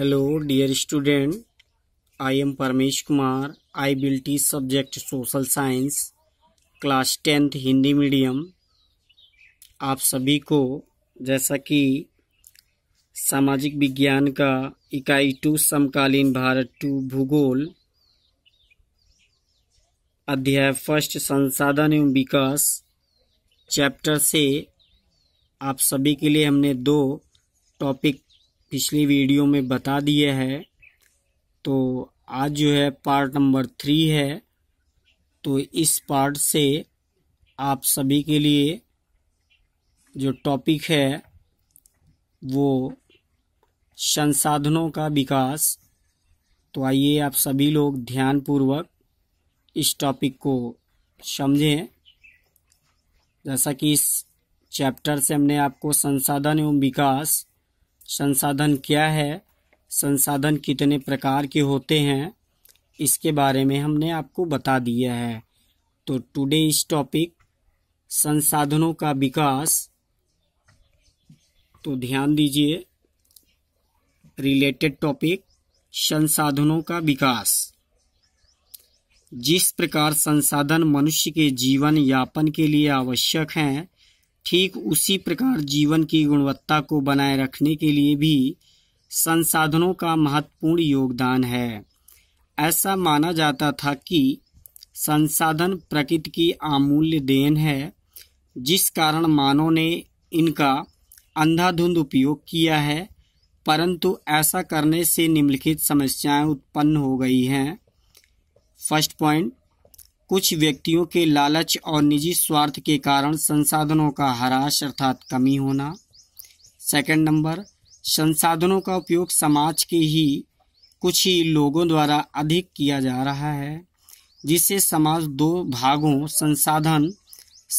hello dear student I am Paramesh Kumar I will teach subject social science class tenth Hindi medium आप सभी को जैसा कि सामाजिक विज्ञान का इकाई टू समकालीन भारत टू भूगोल अध्याय फर्स्ट संसाधन एवं विकास चैप्टर से आप सभी के लिए हमने दो टॉपिक पिछली वीडियो में बता दिया है तो आज जो है पार्ट नंबर थ्री है तो इस पार्ट से आप सभी के लिए जो टॉपिक है वो संसाधनों का विकास तो आइए आप सभी लोग ध्यानपूर्वक इस टॉपिक को समझें जैसा कि इस चैप्टर से हमने आपको संसाधन एवं विकास संसाधन क्या है संसाधन कितने प्रकार के होते हैं इसके बारे में हमने आपको बता दिया है तो टुडे इस टॉपिक संसाधनों का विकास तो ध्यान दीजिए रिलेटेड टॉपिक संसाधनों का विकास जिस प्रकार संसाधन मनुष्य के जीवन यापन के लिए आवश्यक हैं ठीक उसी प्रकार जीवन की गुणवत्ता को बनाए रखने के लिए भी संसाधनों का महत्वपूर्ण योगदान है ऐसा माना जाता था कि संसाधन प्रकृति की अमूल्य देन है जिस कारण मानव ने इनका अंधाधुंध उपयोग किया है परंतु ऐसा करने से निम्नलिखित समस्याएं उत्पन्न हो गई हैं फर्स्ट पॉइंट कुछ व्यक्तियों के लालच और निजी स्वार्थ के कारण संसाधनों का हराश अर्थात कमी होना सेकंड नंबर संसाधनों का उपयोग समाज के ही कुछ ही लोगों द्वारा अधिक किया जा रहा है जिससे समाज दो भागों संसाधन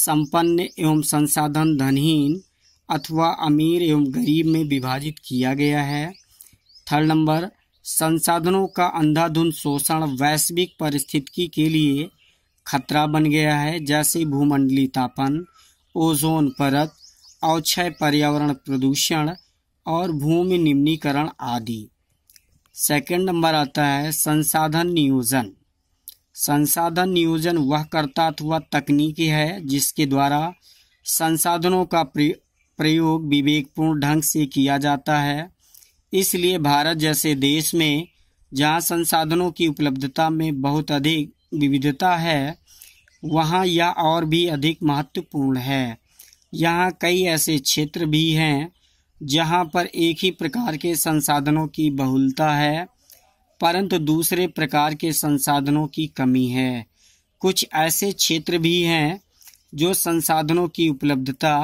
संपन्न एवं संसाधन धनहीन अथवा अमीर एवं गरीब में विभाजित किया गया है थर्ड नंबर संसाधनों का अंधाधुंध शोषण वैश्विक परिस्थितिकी के लिए खतरा बन गया है जैसे भूमंडली तापन ओजोन परत अवक्षय पर्यावरण प्रदूषण और भूमि निम्नीकरण आदि सेकंड नंबर आता है संसाधन नियोजन संसाधन नियोजन वह करता हुआ तकनीकी है जिसके द्वारा संसाधनों का प्रयोग विवेकपूर्ण ढंग से किया जाता है इसलिए भारत जैसे देश में जहाँ संसाधनों की उपलब्धता में बहुत अधिक विविधता है वहाँ यह और भी अधिक महत्वपूर्ण है यहाँ कई ऐसे क्षेत्र भी हैं जहाँ पर एक ही प्रकार के संसाधनों की बहुलता है परंतु दूसरे प्रकार के संसाधनों की कमी है कुछ ऐसे क्षेत्र भी हैं जो संसाधनों की उपलब्धता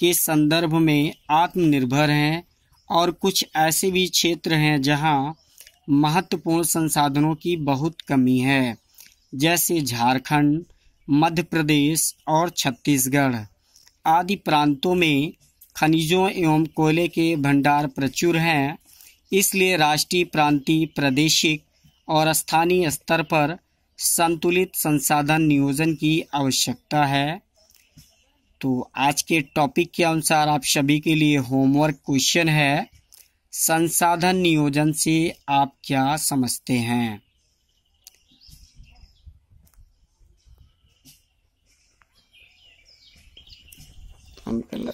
के संदर्भ में आत्मनिर्भर हैं और कुछ ऐसे भी क्षेत्र हैं जहाँ महत्वपूर्ण संसाधनों की बहुत कमी है जैसे झारखंड मध्य प्रदेश और छत्तीसगढ़ आदि प्रांतों में खनिजों एवं कोयले के भंडार प्रचुर हैं इसलिए राष्ट्रीय प्रांतीय प्रादेशिक और स्थानीय स्तर पर संतुलित संसाधन नियोजन की आवश्यकता है तो आज के टॉपिक के अनुसार आप सभी के लिए होमवर्क क्वेश्चन है संसाधन नियोजन से आप क्या समझते हैं I'm something